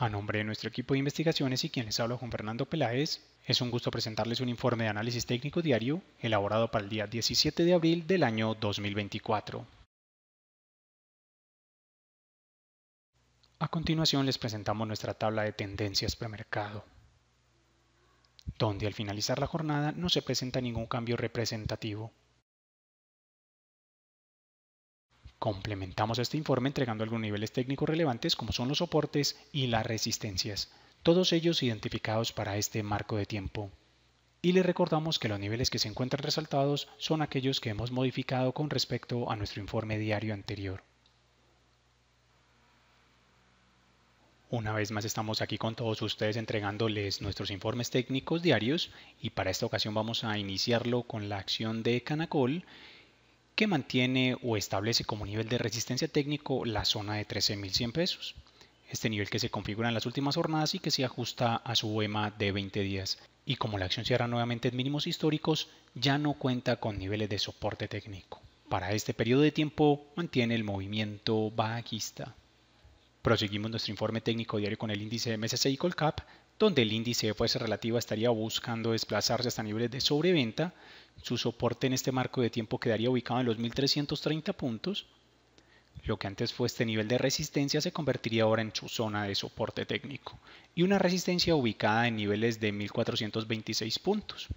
A nombre de nuestro equipo de investigaciones y quien les habla Juan Fernando Peláez, es un gusto presentarles un informe de análisis técnico diario elaborado para el día 17 de abril del año 2024. A continuación les presentamos nuestra tabla de tendencias premercado, donde al finalizar la jornada no se presenta ningún cambio representativo. Complementamos este informe entregando algunos niveles técnicos relevantes como son los soportes y las resistencias, todos ellos identificados para este marco de tiempo. Y les recordamos que los niveles que se encuentran resaltados son aquellos que hemos modificado con respecto a nuestro informe diario anterior. Una vez más estamos aquí con todos ustedes entregándoles nuestros informes técnicos diarios y para esta ocasión vamos a iniciarlo con la acción de Canacol que mantiene o establece como nivel de resistencia técnico la zona de 13.100 pesos. Este nivel que se configura en las últimas jornadas y que se ajusta a su EMA de 20 días. Y como la acción cierra nuevamente en mínimos históricos, ya no cuenta con niveles de soporte técnico. Para este periodo de tiempo mantiene el movimiento bajista. Proseguimos nuestro informe técnico diario con el índice MSCI Colcap, donde el índice de fuerza relativa estaría buscando desplazarse hasta niveles de sobreventa. Su soporte en este marco de tiempo quedaría ubicado en los 1330 puntos. Lo que antes fue este nivel de resistencia se convertiría ahora en su zona de soporte técnico y una resistencia ubicada en niveles de 1426 puntos.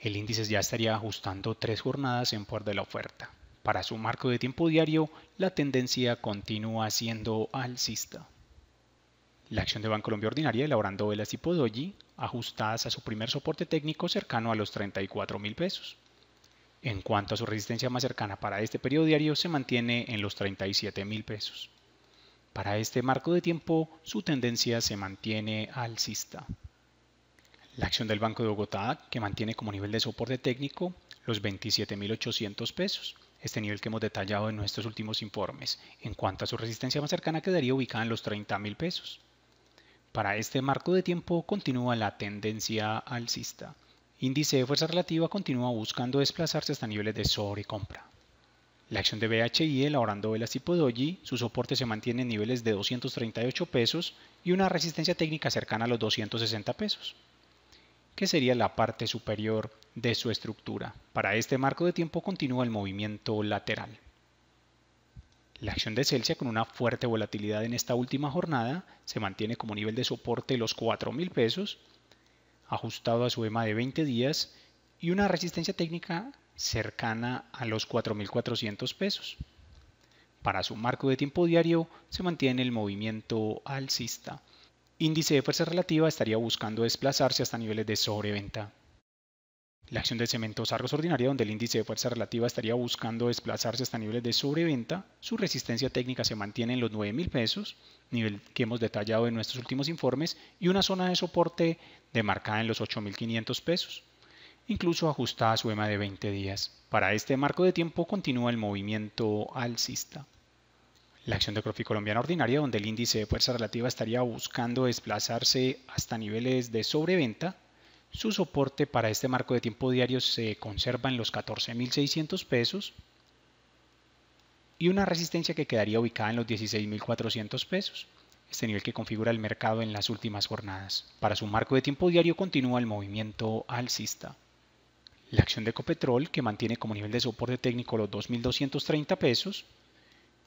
El índice ya estaría ajustando tres jornadas en por de la oferta. Para su marco de tiempo diario, la tendencia continúa siendo alcista. La acción de Bancolombia Ordinaria elaborando velas tipo doji ajustadas a su primer soporte técnico cercano a los 34 mil pesos. En cuanto a su resistencia más cercana para este periodo diario se mantiene en los 37 mil pesos. Para este marco de tiempo su tendencia se mantiene alcista. La acción del Banco de Bogotá, que mantiene como nivel de soporte técnico los 27.800 pesos, este nivel que hemos detallado en nuestros últimos informes. En cuanto a su resistencia más cercana, quedaría ubicada en los 30.000 pesos. Para este marco de tiempo continúa la tendencia alcista. Índice de fuerza relativa continúa buscando desplazarse hasta niveles de sobrecompra. La acción de BHI elaborando velas tipo doji, su soporte se mantiene en niveles de 238 pesos y una resistencia técnica cercana a los 260 pesos, que sería la parte superior de su estructura. Para este marco de tiempo continúa el movimiento lateral. La acción de Celsius con una fuerte volatilidad en esta última jornada, se mantiene como nivel de soporte los 4.000 pesos, ajustado a su EMA de 20 días y una resistencia técnica cercana a los 4.400 pesos. Para su marco de tiempo diario se mantiene el movimiento alcista. Índice de fuerza relativa estaría buscando desplazarse hasta niveles de sobreventa. La acción de cementos Argos ordinaria, donde el índice de fuerza relativa estaría buscando desplazarse hasta niveles de sobreventa, su resistencia técnica se mantiene en los 9.000 pesos, nivel que hemos detallado en nuestros últimos informes, y una zona de soporte demarcada en los 8.500 pesos, incluso ajustada a su EMA de 20 días. Para este marco de tiempo continúa el movimiento alcista. La acción de Crofi Colombiana Ordinaria, donde el índice de fuerza relativa estaría buscando desplazarse hasta niveles de sobreventa, su soporte para este marco de tiempo diario se conserva en los 14.600 pesos y una resistencia que quedaría ubicada en los 16.400 pesos, este nivel que configura el mercado en las últimas jornadas. Para su marco de tiempo diario continúa el movimiento alcista. La acción de Copetrol, que mantiene como nivel de soporte técnico los 2.230 pesos,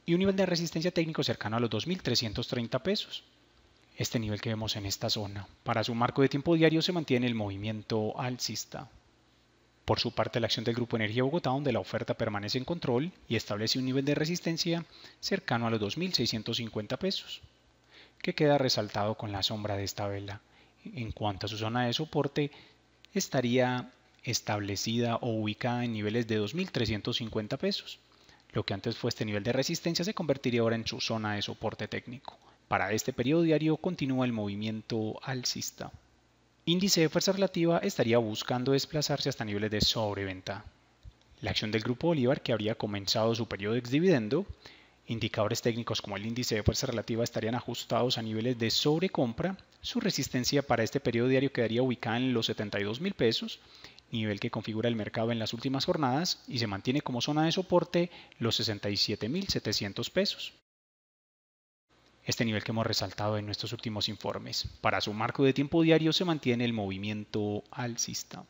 y un nivel de resistencia técnico cercano a los 2.330 pesos este nivel que vemos en esta zona. Para su marco de tiempo diario se mantiene el movimiento alcista. Por su parte, la acción del Grupo Energía Bogotá, donde la oferta permanece en control y establece un nivel de resistencia cercano a los 2.650 pesos, que queda resaltado con la sombra de esta vela. En cuanto a su zona de soporte, estaría establecida o ubicada en niveles de 2.350 pesos. Lo que antes fue este nivel de resistencia se convertiría ahora en su zona de soporte técnico. Para este periodo diario continúa el movimiento alcista. Índice de fuerza relativa estaría buscando desplazarse hasta niveles de sobreventa. La acción del grupo Bolívar, que habría comenzado su periodo de exdividendo, indicadores técnicos como el índice de fuerza relativa estarían ajustados a niveles de sobrecompra. Su resistencia para este periodo diario quedaría ubicada en los 72 mil pesos, nivel que configura el mercado en las últimas jornadas y se mantiene como zona de soporte los 67 mil 700 pesos este nivel que hemos resaltado en nuestros últimos informes. Para su marco de tiempo diario se mantiene el movimiento alcista.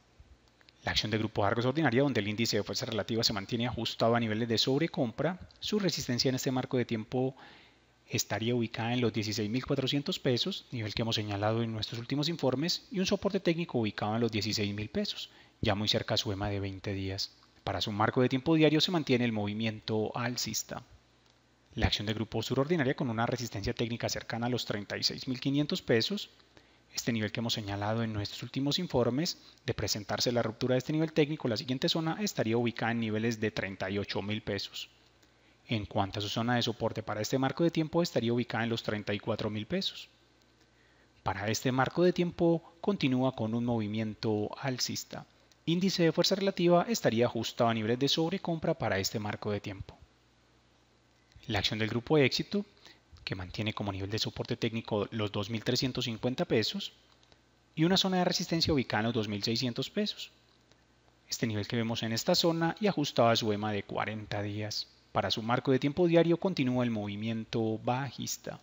La acción de grupo Argos ordinaria, donde el índice de fuerza relativa se mantiene ajustado a niveles de sobrecompra, su resistencia en este marco de tiempo estaría ubicada en los 16.400 pesos, nivel que hemos señalado en nuestros últimos informes, y un soporte técnico ubicado en los 16.000 pesos, ya muy cerca su EMA de 20 días. Para su marco de tiempo diario se mantiene el movimiento alcista la acción de grupo surordinaria con una resistencia técnica cercana a los 36.500 pesos, este nivel que hemos señalado en nuestros últimos informes, de presentarse la ruptura de este nivel técnico, la siguiente zona estaría ubicada en niveles de 38.000 pesos. En cuanto a su zona de soporte para este marco de tiempo, estaría ubicada en los 34.000 pesos. Para este marco de tiempo continúa con un movimiento alcista. Índice de fuerza relativa estaría ajustado a niveles de sobrecompra para este marco de tiempo. La acción del grupo éxito, que mantiene como nivel de soporte técnico los 2.350 pesos, y una zona de resistencia ubicada en los 2.600 pesos. Este nivel que vemos en esta zona y ajustado a su EMA de 40 días. Para su marco de tiempo diario continúa el movimiento bajista.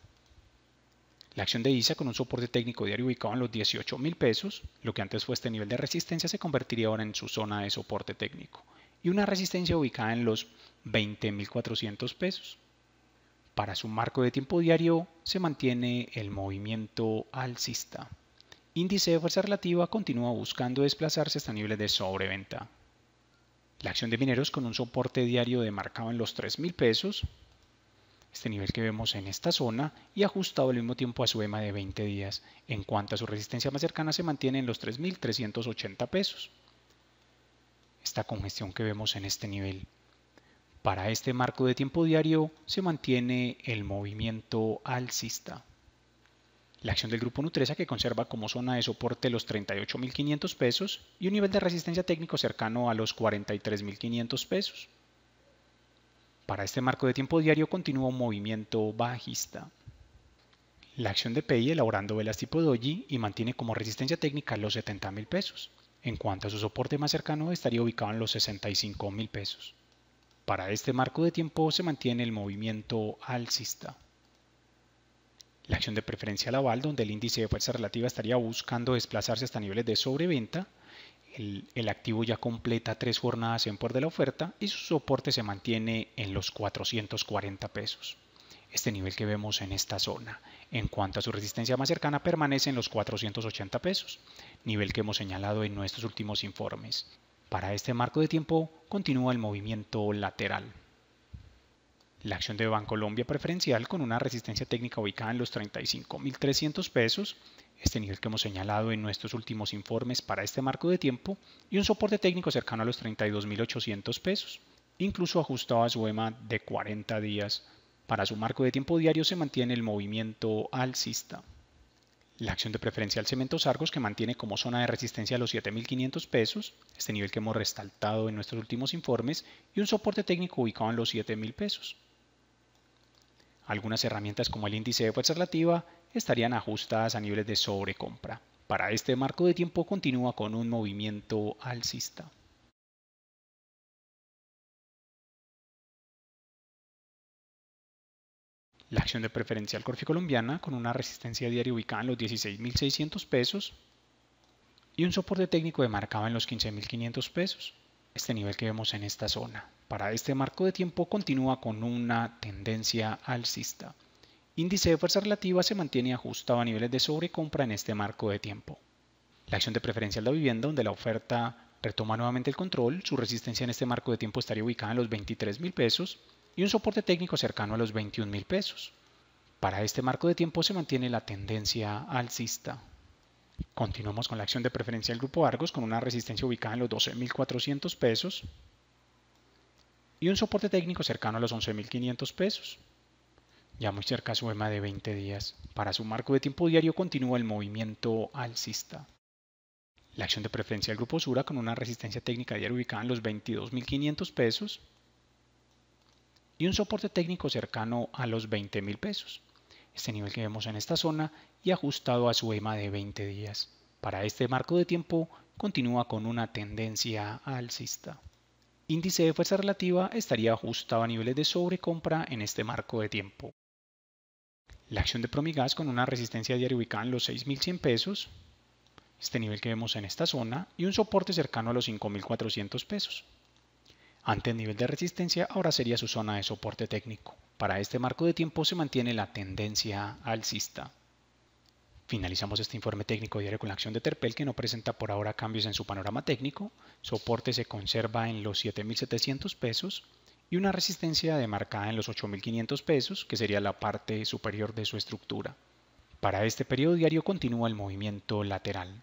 La acción de ISA con un soporte técnico diario ubicado en los $18,000, pesos, lo que antes fue este nivel de resistencia se convertiría ahora en su zona de soporte técnico y una resistencia ubicada en los 20.400 pesos. Para su marco de tiempo diario se mantiene el movimiento alcista. Índice de fuerza relativa continúa buscando desplazarse hasta niveles de sobreventa. La acción de mineros con un soporte diario demarcado en los 3.000 mil pesos, este nivel que vemos en esta zona, y ajustado al mismo tiempo a su EMA de 20 días. En cuanto a su resistencia más cercana, se mantiene en los 3.380 pesos. Esta congestión que vemos en este nivel para este marco de tiempo diario se mantiene el movimiento alcista. La acción del grupo Nutresa que conserva como zona de soporte los 38.500 pesos y un nivel de resistencia técnico cercano a los 43.500 pesos. Para este marco de tiempo diario continúa un movimiento bajista. La acción de PEI, elaborando velas tipo doji y mantiene como resistencia técnica los 70.000 pesos. En cuanto a su soporte más cercano estaría ubicado en los 65.000 pesos. Para este marco de tiempo se mantiene el movimiento alcista. La acción de preferencia al aval, donde el índice de fuerza relativa estaría buscando desplazarse hasta niveles de sobreventa, el, el, activo ya completa tres jornadas en por de la oferta y su soporte se mantiene en los 440 pesos. Este nivel que vemos en esta zona, en cuanto a su resistencia más cercana, permanece en los 480 pesos, nivel que hemos señalado en nuestros últimos informes. Para este marco de tiempo continúa el movimiento lateral. La acción de banco colombia preferencial con una resistencia técnica ubicada en los 35.300 pesos, este nivel que hemos señalado en nuestros últimos informes para este marco de tiempo, y un soporte técnico cercano a los 32.800 pesos, incluso ajustado a su EMA de 40 días. Para su marco de tiempo diario se mantiene el movimiento alcista la acción de preferencia preferencial Cementos Argos que mantiene como zona de resistencia los 7.500 pesos, este nivel que hemos resaltado en nuestros últimos informes, y un soporte técnico ubicado en los 7.000 pesos. Algunas herramientas como el índice de fuerza relativa estarían ajustadas a niveles de sobrecompra. Para este marco de tiempo continúa con un movimiento alcista. La acción de preferencial colombiana con una resistencia diaria ubicada en los 16.600 pesos y un soporte técnico de marcado en los 15.500 pesos. Este nivel que vemos en esta zona para este marco de tiempo continúa con una tendencia alcista. Índice de fuerza relativa se mantiene ajustado a niveles de sobrecompra en este marco de tiempo. La acción de Preferencia de la vivienda donde la oferta retoma nuevamente el control, su resistencia en este marco de tiempo estaría ubicada en los 23 pesos y un soporte técnico cercano a los 21 mil pesos. Para este marco de tiempo se mantiene la tendencia alcista. Continuamos con la acción de preferencia del grupo Argos con una resistencia ubicada en los 12.400 pesos y un soporte técnico cercano a los 11.500 pesos. Ya muy cerca e a su EMA de 20 días. Para su marco de tiempo diario continúa el movimiento alcista. La acción de preferencia del grupo Sura con una resistencia técnica diaria ubicada en los 22.500 pesos y un soporte técnico cercano a los 20 mil pesos. Este nivel que vemos en esta zona y ajustado a su EMA de 20 días. Para este marco de tiempo continúa con una tendencia alcista. Índice de fuerza relativa estaría ajustado a niveles de sobrecompra en este marco de tiempo. La acción de Promigas con una resistencia diaria ubicada en los 6.100 pesos, este nivel que vemos en esta zona, y un soporte cercano a los 5.400 pesos. Ante el nivel de resistencia ahora sería su zona de soporte técnico. Para este marco de tiempo se mantiene la tendencia alcista. Finalizamos este informe técnico diario con la acción de Terpel que no presenta por ahora cambios en su panorama técnico, soporte se conserva en los 7.700 pesos y una resistencia demarcada en los 8.500 pesos que sería la parte superior de su estructura. Para este periodo diario continúa el movimiento lateral.